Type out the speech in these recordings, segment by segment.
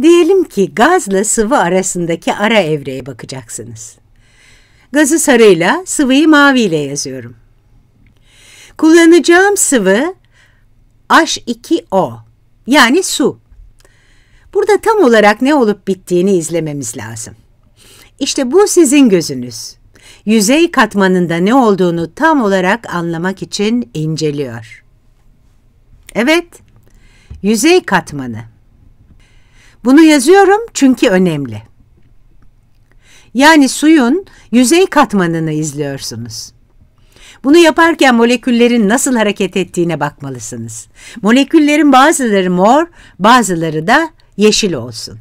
Diyelim ki gazla sıvı arasındaki ara evreye bakacaksınız. Gazı sarıyla, sıvıyı maviyle yazıyorum. Kullanacağım sıvı H2O yani su. Burada tam olarak ne olup bittiğini izlememiz lazım. İşte bu sizin gözünüz. Yüzey katmanında ne olduğunu tam olarak anlamak için inceliyor. Evet, yüzey katmanı. Bunu yazıyorum çünkü önemli. Yani suyun yüzey katmanını izliyorsunuz. Bunu yaparken moleküllerin nasıl hareket ettiğine bakmalısınız. Moleküllerin bazıları mor, bazıları da yeşil olsun.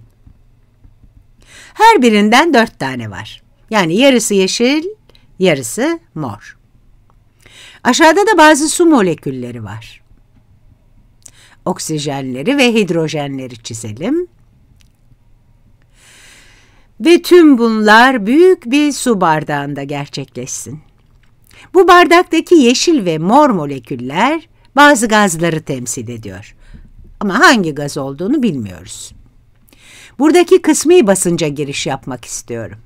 Her birinden dört tane var. Yani yarısı yeşil, yarısı mor. Aşağıda da bazı su molekülleri var. Oksijenleri ve hidrojenleri çizelim. Ve tüm bunlar büyük bir su bardağında gerçekleşsin. Bu bardaktaki yeşil ve mor moleküller bazı gazları temsil ediyor. Ama hangi gaz olduğunu bilmiyoruz. Buradaki kısmi basınca giriş yapmak istiyorum.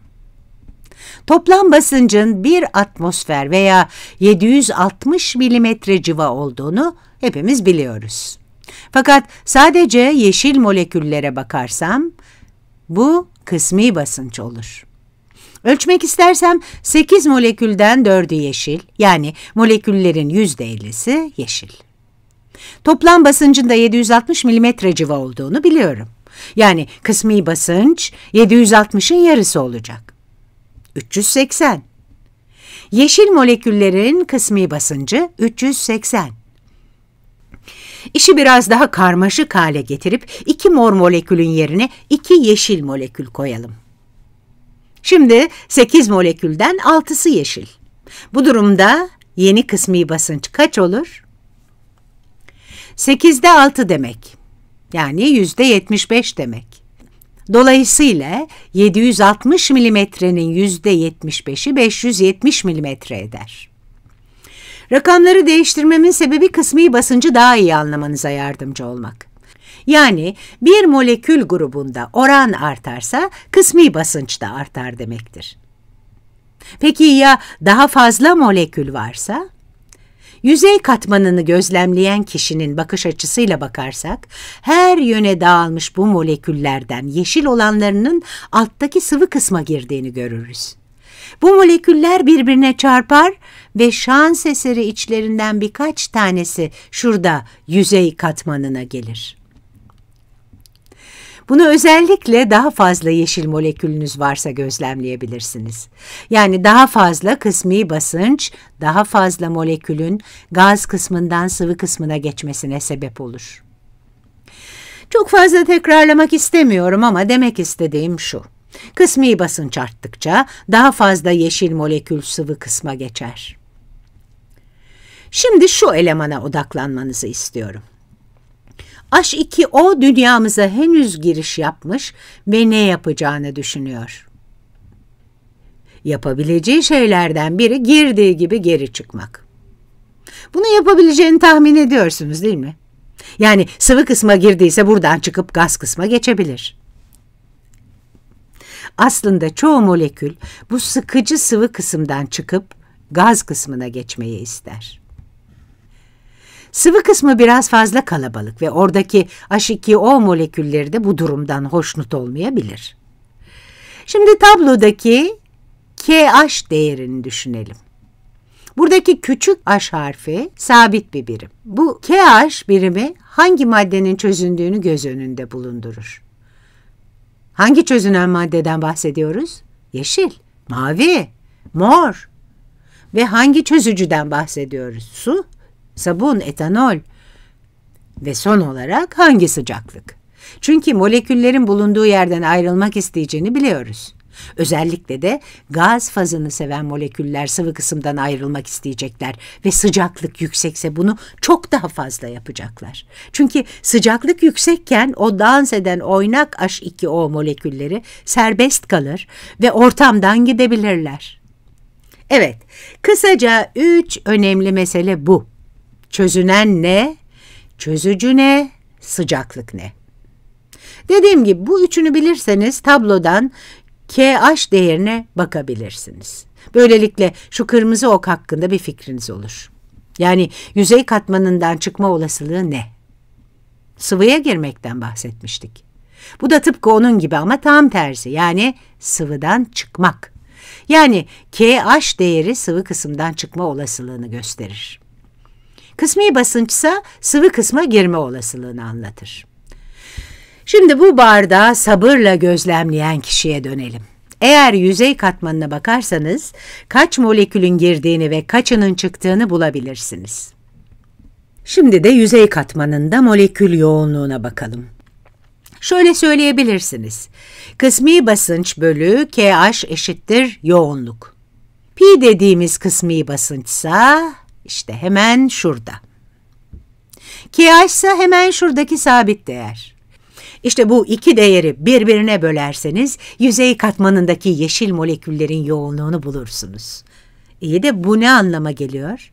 Toplam basıncın bir atmosfer veya 760 milimetre civa olduğunu hepimiz biliyoruz. Fakat sadece yeşil moleküllere bakarsam bu kısmi basınç olur. Ölçmek istersem 8 molekülden 4'ü yeşil, yani moleküllerin %50'si yeşil. Toplam basıncın da 760 mm civa olduğunu biliyorum. Yani kısmi basınç 760'ın yarısı olacak. 380. Yeşil moleküllerin kısmi basıncı 380. İşi biraz daha karmaşık hale getirip iki mor molekülün yerine iki yeşil molekül koyalım. Şimdi 8 molekülden 6'sı yeşil. Bu durumda yeni kısmi basınç kaç olur? 8'de 6 demek. Yani %75 demek. Dolayısıyla 760 milimetrenin %75'i 570 milimetre eder. Rakamları değiştirmemin sebebi kısmi basıncı daha iyi anlamanıza yardımcı olmak. Yani bir molekül grubunda oran artarsa kısmi basınç da artar demektir. Peki ya daha fazla molekül varsa? Yüzey katmanını gözlemleyen kişinin bakış açısıyla bakarsak, her yöne dağılmış bu moleküllerden yeşil olanlarının alttaki sıvı kısma girdiğini görürüz. Bu moleküller birbirine çarpar ve şans eseri içlerinden birkaç tanesi şurada yüzey katmanına gelir. Bunu özellikle daha fazla yeşil molekülünüz varsa gözlemleyebilirsiniz. Yani daha fazla kısmi basınç, daha fazla molekülün gaz kısmından sıvı kısmına geçmesine sebep olur. Çok fazla tekrarlamak istemiyorum ama demek istediğim şu. Kısmi basınç arttıkça daha fazla yeşil molekül sıvı kısma geçer. Şimdi şu elemana odaklanmanızı istiyorum. H2O dünyamıza henüz giriş yapmış ve ne yapacağını düşünüyor. Yapabileceği şeylerden biri girdiği gibi geri çıkmak. Bunu yapabileceğini tahmin ediyorsunuz değil mi? Yani sıvı kısma girdiyse buradan çıkıp gaz kısma geçebilir. Aslında çoğu molekül bu sıkıcı sıvı kısımdan çıkıp gaz kısmına geçmeyi ister. Sıvı kısmı biraz fazla kalabalık ve oradaki H2O molekülleri de bu durumdan hoşnut olmayabilir. Şimdi tablodaki KH değerini düşünelim. Buradaki küçük H harfi sabit bir birim. Bu KH birimi hangi maddenin çözündüğünü göz önünde bulundurur. Hangi çözünen maddeden bahsediyoruz? Yeşil, mavi, mor. Ve hangi çözücüden bahsediyoruz? Su sabun, etanol ve son olarak hangi sıcaklık? Çünkü moleküllerin bulunduğu yerden ayrılmak isteyeceğini biliyoruz. Özellikle de gaz fazını seven moleküller sıvı kısımdan ayrılmak isteyecekler ve sıcaklık yüksekse bunu çok daha fazla yapacaklar. Çünkü sıcaklık yüksekken o dans eden oynak H2O molekülleri serbest kalır ve ortamdan gidebilirler. Evet, kısaca üç önemli mesele bu. Çözünen ne? Çözücü ne? Sıcaklık ne? Dediğim gibi bu üçünü bilirseniz tablodan KH değerine bakabilirsiniz. Böylelikle şu kırmızı ok hakkında bir fikriniz olur. Yani yüzey katmanından çıkma olasılığı ne? Sıvıya girmekten bahsetmiştik. Bu da tıpkı onun gibi ama tam tersi yani sıvıdan çıkmak. Yani KH değeri sıvı kısımdan çıkma olasılığını gösterir. Kısmi basınçsa sıvı kısma girme olasılığını anlatır. Şimdi bu bardağı sabırla gözlemleyen kişiye dönelim. Eğer yüzey katmanına bakarsanız kaç molekülün girdiğini ve kaçının çıktığını bulabilirsiniz. Şimdi de yüzey katmanında molekül yoğunluğuna bakalım. Şöyle söyleyebilirsiniz. Kısmi basınç bölü KH eşittir yoğunluk. Pi dediğimiz kısmi basınçsa işte hemen şurada. KH ise hemen şuradaki sabit değer. İşte bu iki değeri birbirine bölerseniz yüzey katmanındaki yeşil moleküllerin yoğunluğunu bulursunuz. İyi de bu ne anlama geliyor?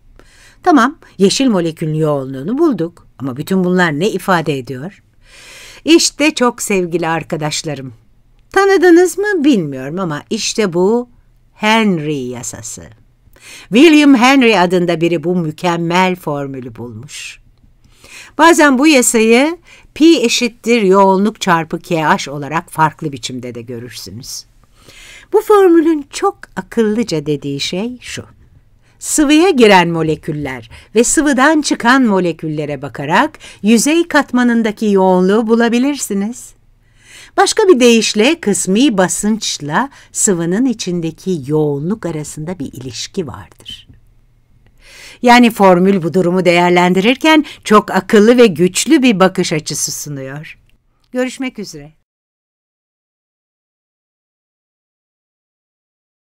Tamam, yeşil molekülün yoğunluğunu bulduk ama bütün bunlar ne ifade ediyor? İşte çok sevgili arkadaşlarım. Tanıdınız mı bilmiyorum ama işte bu Henry yasası. William Henry adında biri bu mükemmel formülü bulmuş. Bazen bu yasayı pi eşittir yoğunluk çarpı kH olarak farklı biçimde de görürsünüz. Bu formülün çok akıllıca dediği şey şu. Sıvıya giren moleküller ve sıvıdan çıkan moleküllere bakarak yüzey katmanındaki yoğunluğu bulabilirsiniz. Başka bir deyişle kısmi basınçla sıvının içindeki yoğunluk arasında bir ilişki vardır. Yani formül bu durumu değerlendirirken çok akıllı ve güçlü bir bakış açısı sunuyor. Görüşmek üzere.